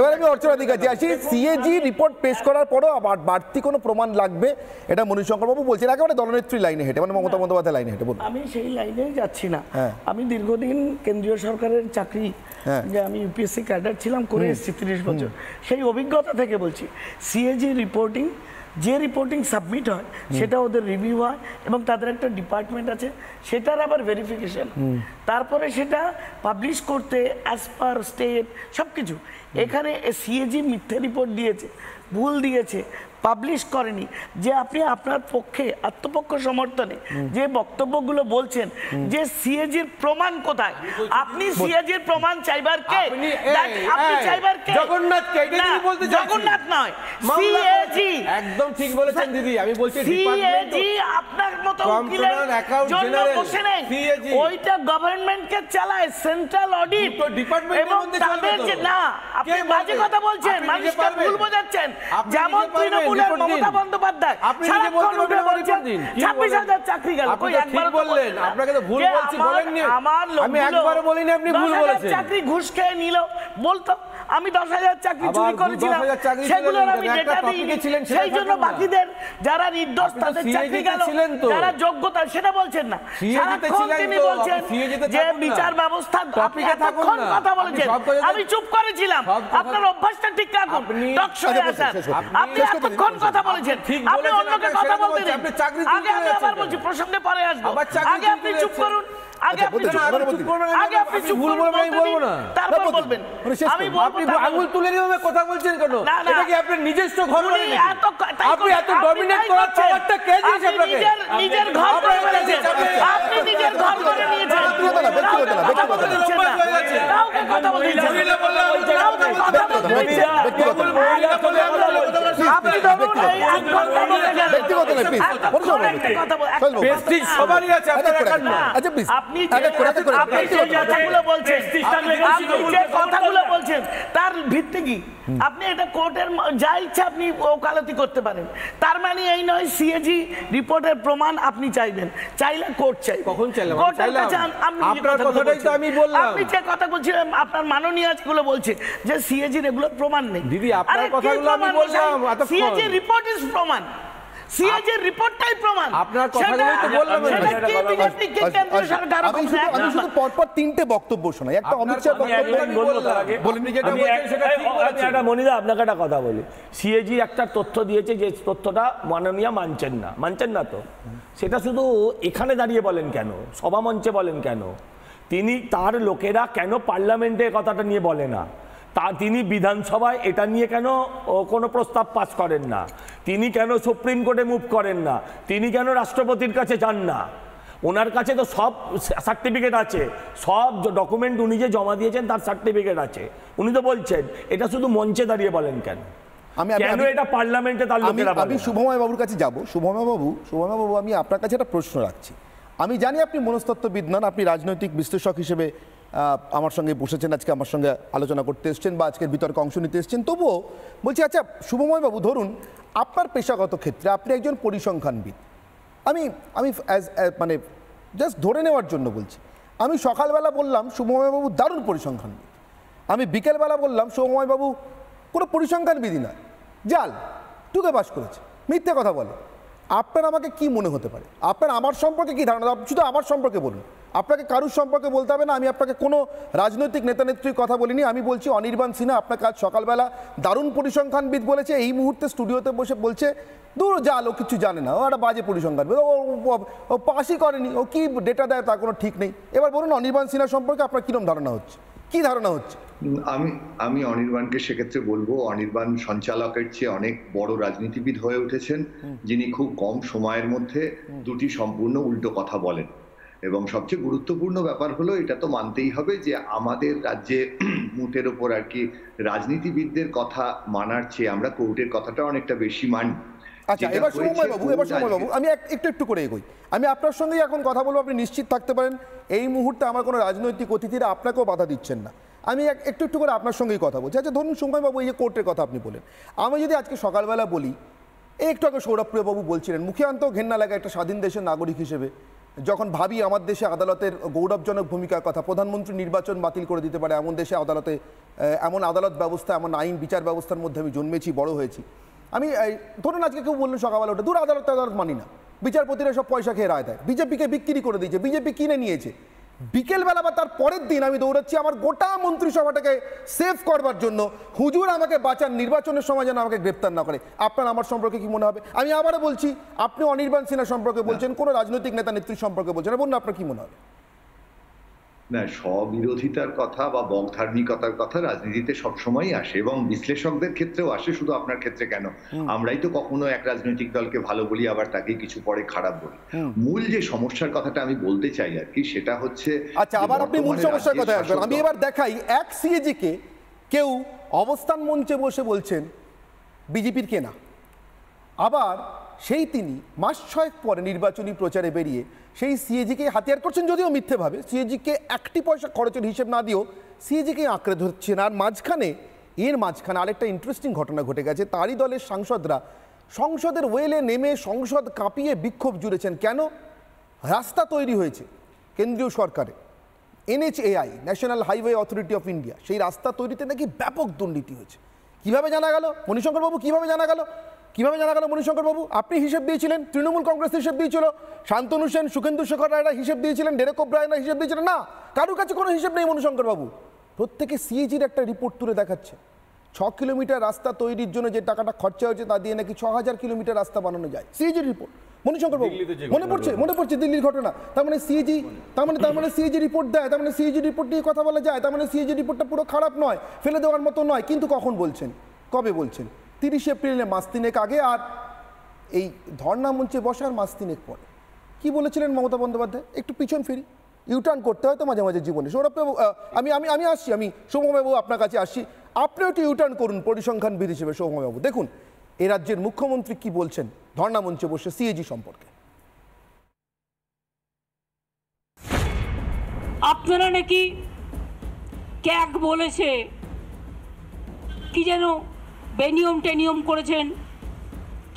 এবার আমি দিকে কাছে আসি সিএজি রিপোর্ট পেশ করার পরও আবার বাড়তি কোনো প্রমাণ লাগবে এটা বাবু বলছেন একেবারে দলনেত্রী লাইনে হেঁটে মানে মমতা বন্দ্যোপাধ্যায় লাইনে হেঁটে বলুন আমি সেই লাইনে যাচ্ছি না হ্যাঁ। আমি দীর্ঘদিন কেন্দ্রীয় সরকারের চাকরি হ্যাঁ। যে আমি ইউপিএসসি ক্যাডার ছিলাম করে এসেছি তিরিশ বছর সেই অভিজ্ঞতা থেকে বলছি সিএজি রিপোর্টিং যে রিপোর্টিং সাবমিট হয় সেটা ওদের রিভিউ হয় এবং তাদের একটা ডিপার্টমেন্ট আছে সেটার আবার ভেরিফিকেশন তারপরে সেটা পাবলিশ করতে অ্যাজ পার স্টেট সব কিছু এখানে সিএজি মিথ্যে রিপোর্ট দিয়েছে ভুল দিয়েছে পাবলিশ করেনি যে আপনি আপনার পক্ষে আত্মপক্ষ সমর্থনে যে বক্তব্যগুলো বলছেন যে সিএজির প্রমাণ কোথায় আপনি সিএজির প্রমাণ চাইবার কে আপনি চাইবার কে জগন্নাথ কে বলতে জগন্নাথ নয় সিএজি একদম ঠিক বলেছেন দিদি আমি বলছি সিএজি আপনার মতো উকিলের জন্য বসে নেই ওইটা গভর্নমেন্ট কে চালায় সেন্ট্রাল অডিট তো ডিপার্টমেন্টের মধ্যে যে না আপনি বাজে কথা বলছেন মানুষকে ভুল বোঝাচ্ছেন যেমন তৃণমূলের মমতা বন্দ্যোপাধ্যায় বলছেন ছাব্বিশ হাজার চাকরি গেল আপনি একবার বললেন আপনাকে তো ভুল বলছি বলেননি আমার আমি একবার বলিনি আপনি ভুল বলেছেন চাকরি ঘুষ খেয়ে নিল বলতো আমি দশ হাজার চাকরি চুরি করেছিলাম সেগুলোর আমি ডেটা সেই জন্য বাকিদের যারা নির্দোষ তাদের চাকরি গেল যারা যোগ্যতা সেটা বলছেন না সারাক্ষণ তিনি বলছেন যে বিচার ব্যবস্থা আপনি কথা বলেছেন আমি চুপ করেছিলাম আপনার অভ্যাসটা ঠিক রাখুন টক শোয়ে আসার আপনি আচ্ছা, আচ্ছা, আচ্ছা, এতক্ষণ কথা বলেছেন আপনি অন্যকে কথা বলতে দিন আগে আমি আবার বলছি প্রসঙ্গে পরে আসবো আগে আপনি চুপ করুন মানে তুলে নিয়ে কথা বলছেন কেন এটা কি আপনার নিজস্ব ঘর নাকি আপনি এত ডমিনেট করার পাওয়ারটা কে আপনাকে নিজের ঘর করে নিয়েছেন না matamos de la তার ভিত্তি কি আপনি এটা কোর্টের যা ইচ্ছে আপনি ওকালতি করতে পারেন তার মানে এই নয় সিএজি রিপোর্টের প্রমাণ আপনি চাইবেন চাইলে কোর্ট চাই কখন আপনার আমি কথা আপনার মাননীয় বলছে যে সিএজি এগুলোর প্রমাণ নেই দিদি আপনার কথাগুলো আমি বললাম সিএজি রিপোর্ট ইজ প্রমাণ সিএজি রিপোর্টটাই প্রমাণ আপনার কথাগুলোই তো বললাম আমি শুধু পরপর তিনটে বক্তব্য শোনাই একটা অমিত শাহ বক্তব্য মনিদা আপনাকে একটা কথা বলি সিএজি একটা তথ্য দিয়েছে যে তথ্যটা মাননীয় মানছেন না মানছেন না তো সেটা শুধু এখানে দাঁড়িয়ে বলেন কেন সভা মঞ্চে বলেন কেন তিনি তার লোকেরা কেন পার্লামেন্টে কথাটা নিয়ে বলে না তা তিনি বিধানসভায় এটা নিয়ে কেন কোনো প্রস্তাব পাস করেন না তিনি কেন সুপ্রিম কোর্টে মুভ করেন না তিনি কেন রাষ্ট্রপতির কাছে যান না ওনার কাছে তো সব সার্টিফিকেট আছে সব ডকুমেন্ট উনি যে জমা দিয়েছেন তার সার্টিফিকেট আছে উনি তো বলছেন এটা শুধু মঞ্চে দাঁড়িয়ে বলেন কেন আমি কেন এটা পার্লামেন্টে তার আমি শুভময় বাবুর কাছে যাবো শুভময় বাবু শুভময় বাবু আমি আপনার কাছে একটা প্রশ্ন রাখছি আমি জানি আপনি মনস্তত্ত্ববিদ নন আপনি রাজনৈতিক বিশ্লেষক হিসেবে আমার সঙ্গে বসেছেন আজকে আমার সঙ্গে আলোচনা করতে এসছেন বা আজকের বিতর্কে অংশ নিতে এসছেন তবুও বলছি আচ্ছা শুভময়বাবু ধরুন আপনার পেশাগত ক্ষেত্রে আপনি একজন পরিসংখ্যানবিদ আমি আমি অ্যাজ মানে জাস্ট ধরে নেওয়ার জন্য বলছি আমি সকালবেলা বললাম বাবু দারুণ পরিসংখ্যানবিদ আমি বিকেলবেলা বললাম বাবু কোনো পরিসংখ্যানবিদই না জাল টুকে বাস করেছে মিথ্যে কথা বলে আপনার আমাকে কি মনে হতে পারে আপনার আমার সম্পর্কে কি ধারণা শুধু আমার সম্পর্কে বলুন আপনাকে কারুর সম্পর্কে বলতে হবে না আমি আপনাকে কোনো রাজনৈতিক নেতানেত্রীর কথা বলিনি আমি বলছি অনির্বাণ সিনহা আপনাকে আজ সকালবেলা দারুণ পরিসংখ্যানবিদ বলেছে এই মুহূর্তে স্টুডিওতে বসে বলছে দূর যা লো কিছু জানে না ও একটা বাজে পরিসংখ্যান ও পাশই করেনি ও কি ডেটা দেয় তার কোনো ঠিক নেই এবার বলুন অনির্বাণ সিনহা সম্পর্কে আপনার কীরকম ধারণা হচ্ছে কি ধারণা হচ্ছে আমি আমি অনির্বাণকে সেক্ষেত্রে বলবো অনির্বাণ সঞ্চালকের চেয়ে অনেক বড় রাজনীতিবিদ হয়ে উঠেছেন যিনি খুব কম সময়ের মধ্যে দুটি সম্পূর্ণ উল্টো কথা বলেন এবং সবচেয়ে গুরুত্বপূর্ণ ব্যাপার হলো এটা তো মানতেই হবে যে আমাদের রাজ্যে মুটের ওপর আর কি রাজনীতিবিদদের কথা মানার চেয়ে আমরা কোর্টের কথাটা অনেকটা বেশি মানি আচ্ছা এবার সময় বাবু এবার সময় বাবু আমি একটু একটু করে এগোই আমি আপনার সঙ্গেই এখন কথা বলবো আপনি নিশ্চিত থাকতে পারেন এই মুহূর্তে আমার কোনো রাজনৈতিক অতিথিরা আপনাকেও বাধা দিচ্ছেন না আমি একটু একটু করে আপনার সঙ্গেই কথা বলছি আচ্ছা ধরুন বাবু এই যে কোর্টের কথা আপনি বলেন আমি যদি আজকে সকালবেলা বলি এই একটু আগে সৌরভপ্রিয়বাবু বলছিলেন মুখে আনতেও ঘেন্না লাগে একটা স্বাধীন দেশের নাগরিক হিসেবে যখন ভাবি আমার দেশে আদালতের গৌরবজনক ভূমিকার কথা প্রধানমন্ত্রী নির্বাচন বাতিল করে দিতে পারে এমন দেশে আদালতে এমন আদালত ব্যবস্থা এমন আইন বিচার ব্যবস্থার মধ্যে আমি জন্মেছি বড় হয়েছি আমি ধরুন আজকে কেউ বললেন সকালবেলা ওটা দূর আদালত আদালত মানি না বিচারপতিরা সব পয়সা খেয়ে রায় দেয় বিজেপিকে বিক্রি করে দিয়েছে বিজেপি কিনে নিয়েছে বিকেলবেলা বা তার পরের দিন আমি দৌড়াচ্ছি আমার গোটা মন্ত্রিসভাটাকে সেভ করবার জন্য হুজুর আমাকে বাঁচান নির্বাচনের সময় যেন আমাকে গ্রেপ্তার না করে আপনার আমার সম্পর্কে কি মনে হবে আমি আবারও বলছি আপনি অনির্বাণ সিনহা সম্পর্কে বলছেন কোনো রাজনৈতিক নেতা নেত্রী সম্পর্কে বলছেন বলুন আপনার কি মনে হবে না স্ববিরোধিতার কথা বা বংধার্মিকতার কথা রাজনীতিতে সবসময় আসে এবং বিশ্লেষকদের ক্ষেত্রেও আসে শুধু আপনার ক্ষেত্রে কেন আমরাই তো কখনো এক রাজনৈতিক দলকে ভালো বলি আবার তাকে কিছু পরে খারাপ বলি মূল যে সমস্যার কথাটা আমি বলতে চাই আর কি সেটা হচ্ছে আচ্ছা আবার আপনি মূল সমস্যার কথা আসবেন আমি এবার দেখাই এক সিএজি কে কেউ অবস্থান মঞ্চে বসে বলছেন বিজেপির কেনা আবার সেই তিনি মাস ছয়েক পরে নির্বাচনী প্রচারে বেরিয়ে সেই সিএজিকে হাতিয়ার করছেন যদিও মিথ্যেভাবে সিএজিকে একটি পয়সা খরচের হিসেব না দিয়েও সিএজিকে আঁকড়ে ধরছেন আর মাঝখানে এর মাঝখানে আরেকটা ইন্টারেস্টিং ঘটনা ঘটে গেছে তারই দলের সাংসদরা সংসদের ওয়েলে নেমে সংসদ কাঁপিয়ে বিক্ষোভ জুড়েছেন কেন রাস্তা তৈরি হয়েছে কেন্দ্রীয় সরকারে NHAI national highway authority of India সেই রাস্তা তৈরিতে নাকি ব্যাপক দুর্নীতি হয়েছে কিভাবে জানা গেল মণিশঙ্করবাবু কিভাবে জানা গেল কিভাবে জানা গেল মণিশঙ্কর বাবু আপনি হিসেব দিয়েছিলেন তৃণমূল কংগ্রেস হিসেব দিয়েছিল শান্তনু সেন সুখেন্দু শেখর রায়রা হিসেব দিয়েছিলেন ডেরেক ওব্রায়নরা হিসেব দিয়েছিলেন না কারুর কাছে কোনো হিসেব নেই মণিশঙ্কর বাবু প্রত্যেকে সিএজির একটা রিপোর্ট তুলে দেখাচ্ছে ছ কিলোমিটার রাস্তা তৈরির জন্য যে টাকাটা খরচা হয়েছে তা দিয়ে নাকি ছ হাজার কিলোমিটার রাস্তা বানানো যায় সিএজির রিপোর্ট মণিশঙ্কর বাবু মনে পড়ছে মনে পড়ছে দিল্লির ঘটনা তার মানে সিএজি তার মানে তার মানে সিএজি রিপোর্ট দেয় তার মানে সিএজি রিপোর্ট নিয়ে কথা বলা যায় তার মানে সিএজি রিপোর্টটা পুরো খারাপ নয় ফেলে দেওয়ার মতো নয় কিন্তু কখন বলছেন কবে বলছেন তিরিশ এপ্রিলে মাস তিনেক আগে আর এই ধর্না মঞ্চে বসার মাস তিনেক পরে কি বলেছিলেন মমতা বন্দ্যোপাধ্যায় একটু পিছন ফিরি ইউটার্ন করতে হয় তো মাঝে মাঝে জীবনে সৌরভবাবু আমি আমি আমি আসছি আমি সৌম্যবাবু আপনার কাছে আসছি আপনিও একটু ইউটার্ন করুন পরিসংখ্যানবিদ হিসেবে সৌম্যবাবু দেখুন এ রাজ্যের মুখ্যমন্ত্রী কি বলছেন ধর্না মঞ্চে বসে সিএজি সম্পর্কে আপনারা নাকি ক্যাক বলেছে কি যেন বেনিয়ম টেনিয়ম করেছেন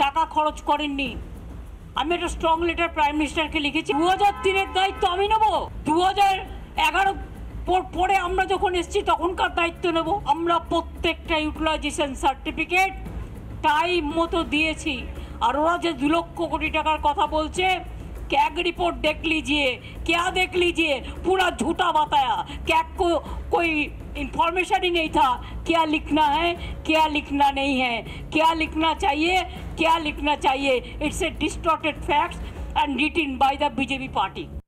টাকা খরচ করেননি আমি একটা স্ট্রং লেটার প্রাইম মিনিস্টারকে লিখেছি দু হাজার তিনের দায়িত্ব আমি নেব দু হাজার এগারো পরে আমরা যখন এসছি তখনকার দায়িত্ব নেব আমরা প্রত্যেকটা ইউটিলাইজেশন সার্টিফিকেট টাইম মতো দিয়েছি আর ওরা যে দু লক্ষ কোটি টাকার কথা বলছে ক্যাগ রিপোর্ট দেখলি যে क्या দেখলি যে পুরা ঝুটা বাতায়া ক্যাগ কই इंफॉर्मेशन ही नहीं था क्या लिखना है क्या लिखना नहीं है क्या लिखना चाहिए क्या लिखना चाहिए it's a distorted facts and written by the BJP party